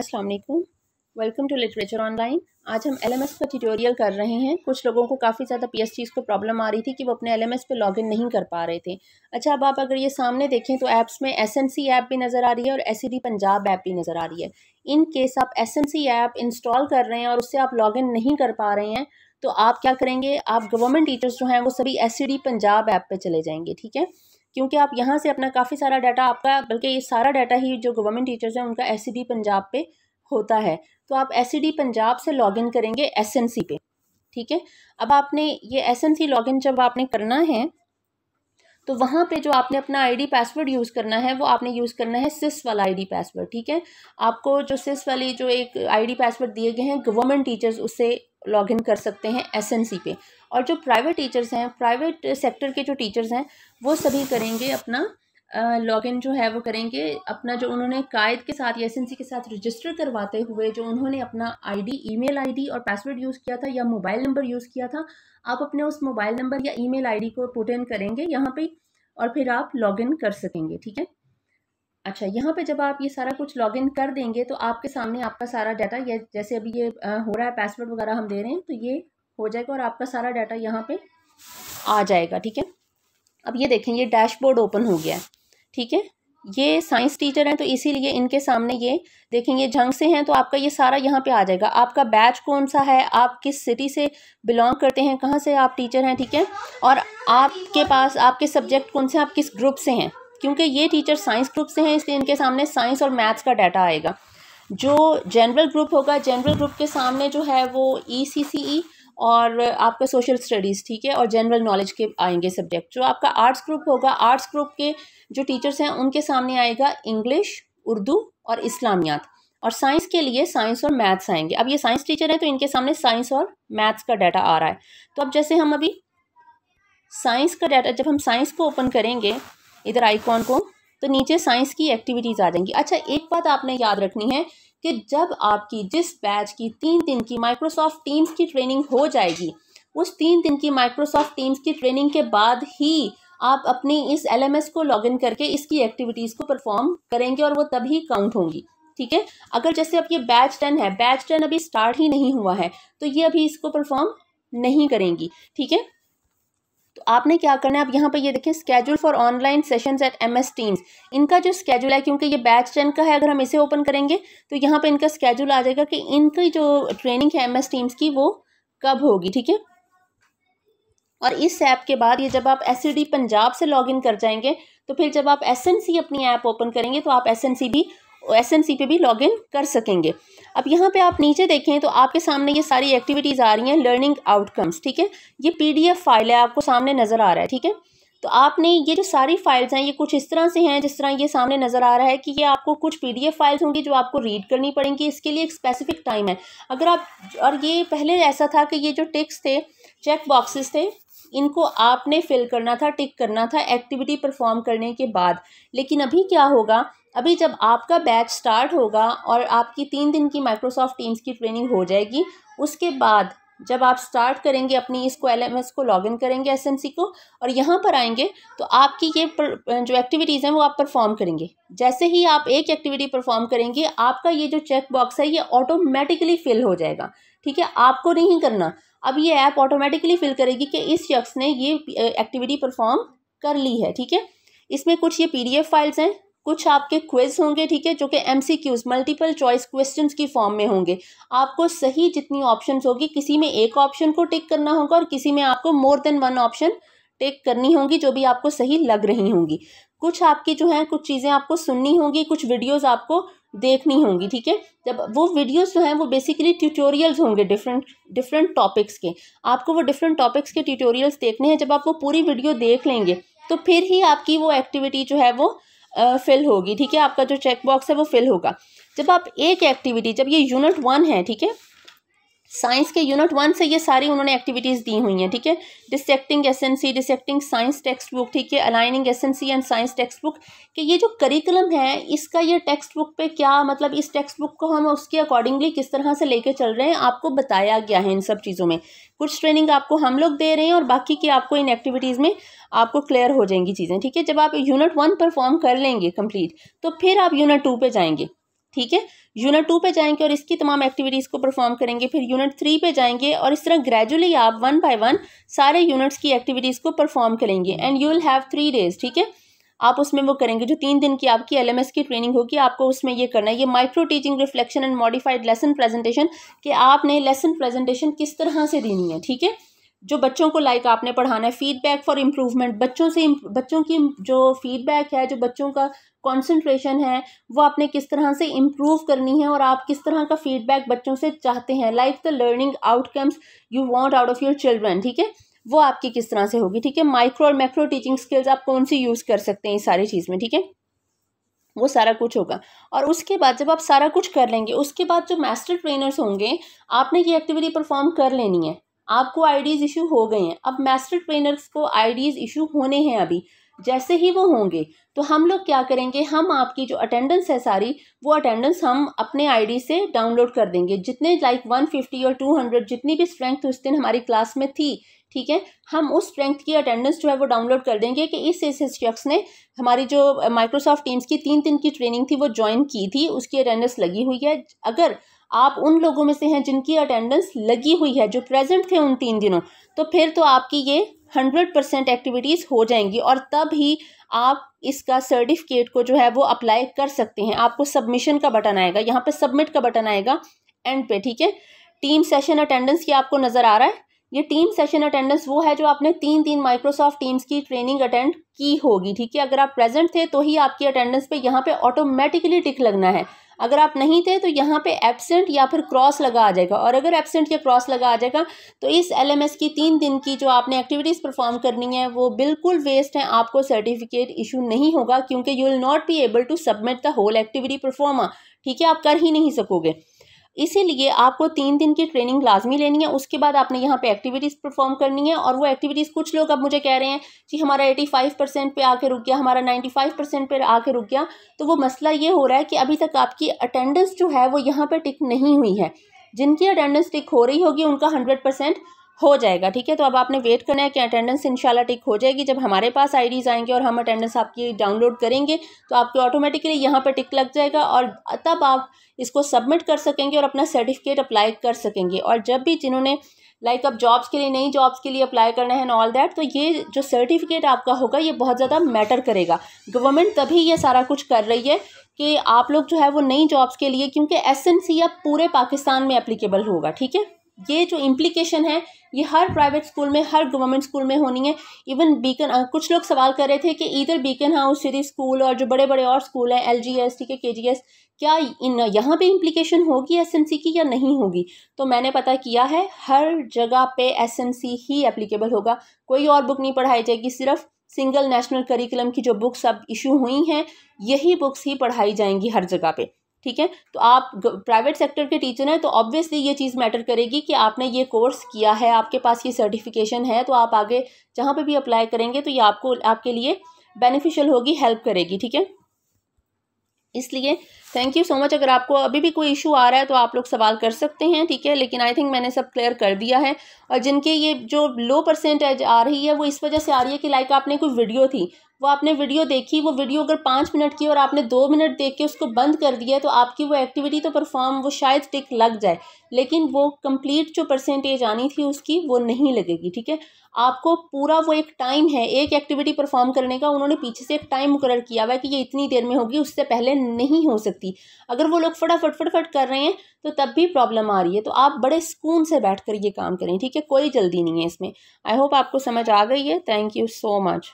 अस्सलाम वालेकुम welcome to literature online आज हम एलएमएस का ट्यूटोरियल कर रहे हैं कुछ लोगों को काफ़ी ज़्यादा पीएसटीज को प्रॉब्लम आ रही थी कि वो अपने एलएमएस पे लॉगिन नहीं कर पा रहे थे अच्छा अब आप अगर ये सामने देखें तो ऐप्स में एसएनसी ऐप भी नज़र आ रही है और एस पंजाब ऐप भी नज़र आ रही है इन केस आप एस ऐप इंस्टॉल कर रहे हैं और उससे आप इन नहीं कर पा रहे हैं तो आप क्या करेंगे आप गवर्नमेंट टीचर्स जो हैं वो सभी एस पंजाब ऐप पर चले जाएंगे ठीक है क्योंकि आप यहाँ से अपना काफ़ी सारा डाटा आपका बल्कि ये सारा डाटा ही जो गवर्नमेंट टीचर्स हैं उनका एस पंजाब पे होता है तो आप एस पंजाब से लॉगिन करेंगे एस पे ठीक है अब आपने ये एस एन लॉगिन जब आपने करना है तो वहाँ पे जो आपने अपना आईडी पासवर्ड यूज़ करना है वो आपने यूज़ करना है सिस वाला आईडी पासवर्ड ठीक है आपको जो सिस वाली जो एक आईडी पासवर्ड दिए गए हैं गवर्नमेंट टीचर्स उससे लॉगिन कर सकते हैं एसएनसी पे और जो प्राइवेट टीचर्स हैं प्राइवेट सेक्टर के जो टीचर्स हैं वो सभी करेंगे अपना लॉग इन जो है वो करेंगे अपना जो उन्होंने कायद के साथ या एस के साथ रजिस्टर करवाते हुए जो उन्होंने अपना आईडी ईमेल आईडी और पासवर्ड यूज़ किया था या मोबाइल नंबर यूज़ किया था आप अपने उस मोबाइल नंबर या ईमेल आईडी को पुट इन करेंगे यहाँ पे और फिर आप लॉग इन कर सकेंगे ठीक है अच्छा यहाँ पे जब आप ये सारा कुछ लॉग इन कर देंगे तो आपके सामने आपका सारा डाटा या जैसे अभी ये हो रहा है पासवर्ड वगैरह हम दे रहे हैं तो ये हो जाएगा और आपका सारा डाटा यहाँ पे आ जाएगा ठीक है अब ये देखें ये डैशबोर्ड ओपन हो गया है ठीक है ये साइंस टीचर हैं तो इसीलिए इनके सामने ये देखेंगे जंग से हैं तो आपका ये सारा यहाँ पे आ जाएगा आपका बैच कौन सा है आप किस सिटी से बिलोंग करते हैं कहाँ से आप टीचर हैं ठीक है और आपके पास आपके सब्जेक्ट कौन से आप किस ग्रुप से हैं क्योंकि ये टीचर साइंस ग्रुप से हैं इसलिए इनके सामने साइंस और मैथ्स का डाटा आएगा जो जनरल ग्रुप होगा जनरल ग्रुप के सामने जो है वो ई सी सी ई और आपका सोशल स्टडीज़ ठीक है और जनरल नॉलेज के आएंगे सब्जेक्ट जो आपका आर्ट्स ग्रुप होगा आर्ट्स ग्रुप के जो टीचर्स हैं उनके सामने आएगा इंग्लिश उर्दू और इस्लामियात और साइंस के लिए साइंस और मैथ्स आएंगे अब ये साइंस टीचर हैं तो इनके सामने साइंस और मैथ्स का डाटा आ रहा है तो अब जैसे हम अभी साइंस का डाटा जब हम साइंस को ओपन करेंगे इधर आईकॉन को तो नीचे साइंस की एक्टिविटीज़ आ जाएंगी अच्छा एक बात आपने याद रखनी है कि जब आपकी जिस बैच की तीन दिन की माइक्रोसॉफ्ट टीम्स की ट्रेनिंग हो जाएगी उस तीन दिन की माइक्रोसॉफ्ट टीम्स की ट्रेनिंग के बाद ही आप अपनी इस एल को लॉग इन करके इसकी एक्टिविटीज़ को परफॉर्म करेंगे और वो तभी काउंट होंगी ठीक है अगर जैसे अब ये बैच टेन है बैच टेन अभी स्टार्ट ही नहीं हुआ है तो ये अभी इसको परफॉर्म नहीं करेंगी ठीक है तो आपने क्या करना है आप यहाँ पर ये देखें schedule for online session at M S Teams इनका जो स्केड्यूल है क्योंकि ये बैच टेन का है अगर हम इसे ओपन करेंगे तो यहाँ पर इनका स्केड्यूल आ जाएगा कि इनकी जो ट्रेनिंग है एम एस टीम्स की वो कब होगी ठीक है और इस ऐप के बाद ये जब आप एस पंजाब से लॉगिन कर जाएंगे तो फिर जब आप एस अपनी ऐप ओपन करेंगे तो आप एस भी एस एन सी पे भी लॉगिन कर सकेंगे अब यहाँ पे आप नीचे देखें तो आपके सामने ये सारी एक्टिविटीज़ आ रही हैं लर्निंग आउटकम्स ठीक है ये पीडीएफ फाइल है आपको सामने नज़र आ रहा है ठीक है तो आपने ये जो सारी फाइल्स हैं ये कुछ इस तरह से हैं जिस तरह ये सामने नज़र आ रहा है कि ये आपको कुछ एफ़ फाइल्स होंगी जो आपको रीड करनी पड़ेंगी इसके लिए एक स्पेसिफिक टाइम है अगर आप और ये पहले ऐसा था कि ये जो टिक्स थे चेक बॉक्सेस थे इनको आपने फिल करना था टिक करना था एक्टिविटी परफॉर्म करने के बाद लेकिन अभी क्या होगा अभी जब आपका बैच स्टार्ट होगा और आपकी तीन दिन की माइक्रोसॉफ्ट टीम्स की ट्रेनिंग हो जाएगी उसके बाद जब आप स्टार्ट करेंगे अपनी इसको एल को लॉगिन करेंगे एस को और यहाँ पर आएंगे तो आपकी ये जो एक्टिविटीज़ हैं वो आप परफॉर्म करेंगे जैसे ही आप एक एक्टिविटी परफॉर्म करेंगे आपका ये जो चेक बॉक्स है ये ऑटोमेटिकली फिल हो जाएगा ठीक है आपको नहीं करना अब ये ऐप ऑटोमेटिकली फिल करेगी कि इस शख्स ने ये एक्टिविटी परफॉर्म कर ली है ठीक है इसमें कुछ ये एफ फाइल्स हैं कुछ आपके क्विज होंगे ठीक है जो कि M C Qs multiple choice question की फॉर्म में होंगे आपको सही जितनी ऑप्शन होगी किसी में एक ऑप्शन को टिक करना होगा और किसी में आपको more than one option take करनी होगी जो भी आपको सही लग रही होंगी कुछ आपकी जो है कुछ चीज़ें आपको सुननी होंगी कुछ वीडियोस आपको देखनी होंगी ठीक है जब वो वीडियोस जो हैं वो बेसिकली ट्यूटोरियल्स होंगे डिफरेंट डिफरेंट टॉपिक्स के आपको वो डिफरेंट टॉपिक्स के ट्यूटोरियल्स देखने हैं जब आप वो पूरी वीडियो देख लेंगे तो फिर ही आपकी वो एक्टिविटी जो है वो फिल होगी ठीक है आपका जो चेक बॉक्स है वो फिल होगा जब आप एक एक्टिविटी जब ये यूनिट वन है ठीक है साइंस के यूनिट वन से ये सारी उन्होंने एक्टिविटीज़ दी हुई हैं ठीक है dissecting C dissecting science text book ठीक है aligning C and science text book कि ये जो करिकुलम है इसका ये टेक्स्ट बुक पे क्या मतलब इस टेक्स्ट बुक को हम उसके अकॉर्डिंगली किस तरह से लेके चल रहे हैं आपको बताया गया है इन सब चीज़ों में कुछ ट्रेनिंग आपको हम लोग दे रहे हैं और बाकी की आपको इन एक्टिविटीज़ में आपको क्लियर हो जाएंगी चीज़ें ठीक है जब आप यूनिट वन परफॉर्म कर लेंगे कंप्लीट तो फिर आप यूनिट टू पर जाएंगे ठीक है यूनिट टू पे जाएंगे और इसकी तमाम एक्टिविटीज़ को परफॉर्म करेंगे फिर यूनिट थ्री पे जाएंगे और इस तरह ग्रेजुअली आप वन बाय वन सारे यूनिट्स की एक्टिविटीज़ को परफॉर्म करेंगे and you will have three days ठीक है आप उसमें वो करेंगे जो तीन दिन की आपकी एलएमएस की ट्रेनिंग होगी आपको उसमें ये करना है ये micro teaching reflection and modified lesson presentation कि आपने लेसन प्रेजेंटेशन किस तरह से देनी है ठीक है जो बच्चों को लाइक आपने पढ़ाना है फीडबैक फॉर इम्प्रूवमेंट बच्चों से बच्चों की जो फीडबैक है जो बच्चों का कंसंट्रेशन है वो आपने किस तरह से इम्प्रूव करनी है और आप किस तरह का फीडबैक बच्चों से चाहते हैं like the learning outcomes you want out of your children ठीक है वो आपकी किस तरह से होगी ठीक है माइक्रो और मैक्रो टीचिंग स्किल्स आप कौन सी यूज़ कर सकते हैं इस सारी चीज़ में ठीक है वो सारा कुछ होगा और उसके बाद जब आप सारा कुछ कर लेंगे उसके बाद जो मास्टर ट्रेनर्स होंगे आपने ये एक्टिविटी परफॉर्म कर लेनी है आपको आईडीज़ इशू हो गए हैं अब मास्टर ट्रेनर्स को आईडीज़ इशू होने हैं अभी जैसे ही वो होंगे तो हम लोग क्या करेंगे हम आपकी जो अटेंडेंस है सारी वो अटेंडेंस हम अपने आईडी से डाउनलोड कर देंगे जितने लाइक वन फिफ्टी और टू हंड्रेड जितनी भी स्ट्रेंथ उस दिन हमारी क्लास में थी ठीक है हम उस स्ट्रेंथ की अटेंडेंस जो है वो डाउनलोड कर देंगे कि इस इस शख्स ने हमारी जो माइक्रोसॉफ्ट टीम्स की तीन दिन की ट्रेनिंग थी वो ज्वाइन की थी उसकी अटेंडेंस लगी हुई है अगर आप उन लोगों में से हैं जिनकी अटेंडेंस लगी हुई है जो प्रेजेंट थे उन तीन दिनों तो फिर तो आपकी ये हंड्रेड परसेंट एक्टिविटीज़ हो जाएंगी और तब ही आप इसका सर्टिफिकेट को जो है वो अप्लाई कर सकते हैं आपको सबमिशन का बटन आएगा यहाँ पर सबमिट का बटन आएगा एंड पे ठीक है टीम सेशन अटेंडेंस की आपको नज़र आ रहा है ये टीम सेशन अटेंडेंस वो है जो आपने तीन तीन माइक्रोसॉफ्ट टीम्स की ट्रेनिंग अटेंड की होगी ठीक है अगर आप प्रेजेंट थे तो ही आपकी अटेंडेंस पे यहाँ पे ऑटोमेटिकली टिक लगना है अगर आप नहीं थे तो यहाँ पे एबसेंट या फिर क्रॉस लगा आ जाएगा और अगर एबसेंट या क्रॉस लगा आ जाएगा तो इस एलएमएस की तीन दिन की जो आपने एक्टिविटीज़ परफॉर्म करनी है वो बिल्कुल वेस्ट है आपको सर्टिफिकेट इशू नहीं होगा क्योंकि you will not be able to submit the whole activity proforma ठीक है आप कर ही नहीं सकोगे इसीलिए आपको तीन दिन की ट्रेनिंग लाजमी लेनी है उसके बाद आपने यहाँ पे एक्टिविटीज़ परफॉर्म करनी है और वो एक्टिविटीज़ कुछ लोग अब मुझे कह रहे हैं कि हमारा एटी फाइव परसेंट पर आके रुक गया हमारा नाइन्टी फाइव परसेंट पर आके रुक गया तो वो मसला ये हो रहा है कि अभी तक आपकी अटेंडेंस जो है वो यहाँ पर टिक नहीं हुई है जिनकी अटेंडेंस टिक हो रही होगी उनका हंड्रेड परसेंट हो जाएगा ठीक है तो अब आपने वेट करना है कि अटेंडेंस इंशाल्लाह टिक हो जाएगी जब हमारे पास आईडीज़ आएंगे और हम अटेंडेंस आपकी डाउनलोड करेंगे तो आपके ऑटोमेटिकली यहाँ पर टिक लग जाएगा और तब आप इसको सबमिट कर सकेंगे और अपना सर्टिफिकेट अप्लाई कर सकेंगे और जब भी जिन्होंने लाइक अब जॉब्स के लिए नई जॉब्स के लिए अप्लाई करना है एंड ऑल दैट तो ये जो सर्टिफिकेट आपका होगा ये बहुत ज़्यादा मैटर करेगा गवर्नमेंट तभी ये सारा कुछ कर रही है कि आप लोग जो है वो नई जॉब्स के लिए क्योंकि एस एन सी अब पूरे पाकिस्तान में अप्लीकेबल होगा ठीक है ये जो इम्प्लीकेशन है ये हर प्राइवेट स्कूल में हर गवर्नमेंट स्कूल में होनी है इवन बीकन कुछ लोग सवाल कर रहे थे कि इधर बीकन हाउस सिटी स्कूल और जो बड़े बड़े और स्कूल हैं एल जी एस ठीक है के जी एस क्या इन यहाँ पे इम्प्लीकेशन होगी एस एम सी की या नहीं होगी तो मैंने पता किया है हर जगह पे एस एम सी ही एप्लीकेबल होगा कोई और बुक नहीं पढ़ाई जाएगी सिर्फ सिंगल नेशनल करिकुलम की जो बुक्स अब इशू हुई हैं यही बुक्स ही पढ़ाई जाएंगी हर जगह पर ठीक है तो आप प्राइवेट सेक्टर के टीचर हैं तो ऑब्वियसली ये चीज़ मैटर करेगी कि आपने ये कोर्स किया है आपके पास ये सर्टिफिकेशन है तो आप आगे जहाँ पे भी अप्लाई करेंगे तो ये आपको आपके लिए बेनिफिशियल होगी हेल्प करेगी ठीक है इसलिए थैंक यू सो मच अगर आपको अभी भी कोई इशू आ रहा है तो आप लोग सवाल कर सकते हैं ठीक है लेकिन आई थिंक मैंने सब क्लियर कर दिया है और जिनके ये जो लो परसेंटेज आ रही है वो इस वजह से आ रही है कि लाइक आपने कोई वीडियो थी वो आपने वीडियो देखी वो वीडियो अगर पाँच मिनट की और आपने दो मिनट देख के उसको बंद कर दिया तो आपकी वो एक्टिविटी तो परफॉर्म वो शायद टिक लग जाए लेकिन वो कंप्लीट जो परसेंटेज आनी थी उसकी वो नहीं लगेगी ठीक है आपको पूरा वो एक टाइम है एक एक्टिविटी परफॉर्म करने का उन्होंने पीछे से एक टाइम मुकर किया हुआ है कि ये इतनी देर में होगी उससे पहले नहीं हो सकती अगर वो लोग फटाफट फटफट कर रहे हैं तो तब भी प्रॉब्लम आ रही है तो आप बड़े सुकून से बैठ कर ये काम करें ठीक है कोई जल्दी नहीं है इसमें आई होप आपको समझ आ गई है थैंक यू सो मच